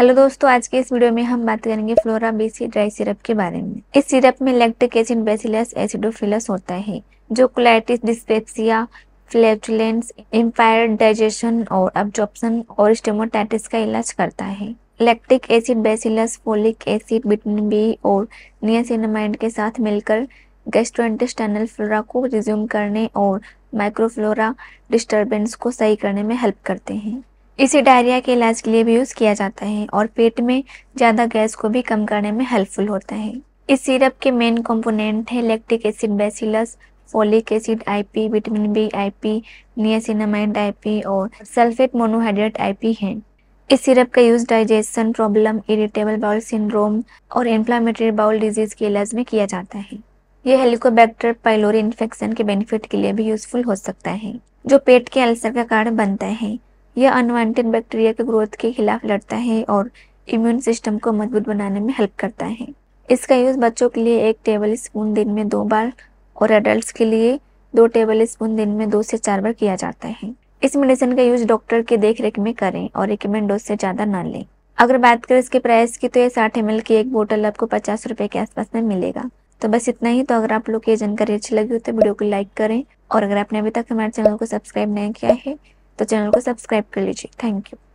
hello दोस्तों आज के इस वीडियो में हम बात करेंगे फ्लोरा बेसी ड्राई सिरप के बारे में इस सिरप में लैक्टिक एसिड बेसिलस एसिडोफिलस होता है जो colitis dyspepsia flatulence impair digestion और अब्जॉर्प्शन और स्टेमोटाइटिस का इलाज करता है lactic acid bacillus folic acid vitamin B और नियासिनामाइड के साथ मिलकर गैस्ट्रोइंटेस्टाइनल फ्लोरा को रिज्यूम करने और माइक्रोफ्लोरा डिस्टर्बेंस को सही करने में हेल्प करते हैं इसे डायरिया के इलाज के लिए भी यूज़ किया जाता है और पेट में ज़्यादा गैस को भी कम करने में हेल्पफुल होता है इस सिरप के मेन कंपोनेंट है lactic acid bacillus folic acid IP vitamin B IP niacinamide IP और सल्फेट मोनोहाइड्रेट आईपी हैं इस सिरप का use digestion problem irritable bowel syndrome और इन्फ्लामेटरी बाउल डिजीज के इलाज में किया जाता है ये हेलिकोबैक्टर पाइलोरी इन्फेक्शन के बेनिफिट के लिए भी यूजफुल हो सकता है जो पेट के अल्सर का कारण बनता है यह अनवांटेड बैक्टीरिया के ग्रोथ के खिलाफ लड़ता है और इम्यून सिस्टम को मजबूत बनाने में हेल्प करता है इसका यूज़ बच्चों के लिए एक टेबल स्पून दिन में दो बार और एडल्ट के लिए दो टेबल स्पून दिन में दो से चार बार किया जाता है इस मेडिसिन का यूज डॉक्टर के देख में करें और रिकमेंड डोज से ज़्यादा ना लें अगर बात करें इसके प्राइस की तो ये साठ एम की एक बोतल आपको पचास रूपए के आसपास में मिलेगा तो बस इतना ही तो अगर आप लोग ये जानकारी अच्छी लगी हो तो वीडियो को लाइक करें और अगर आपने अभी तक हमारे चैनल को सब्सक्राइब नहीं किया है तो चैनल को सब्सक्राइब कर लीजिए थैंक यू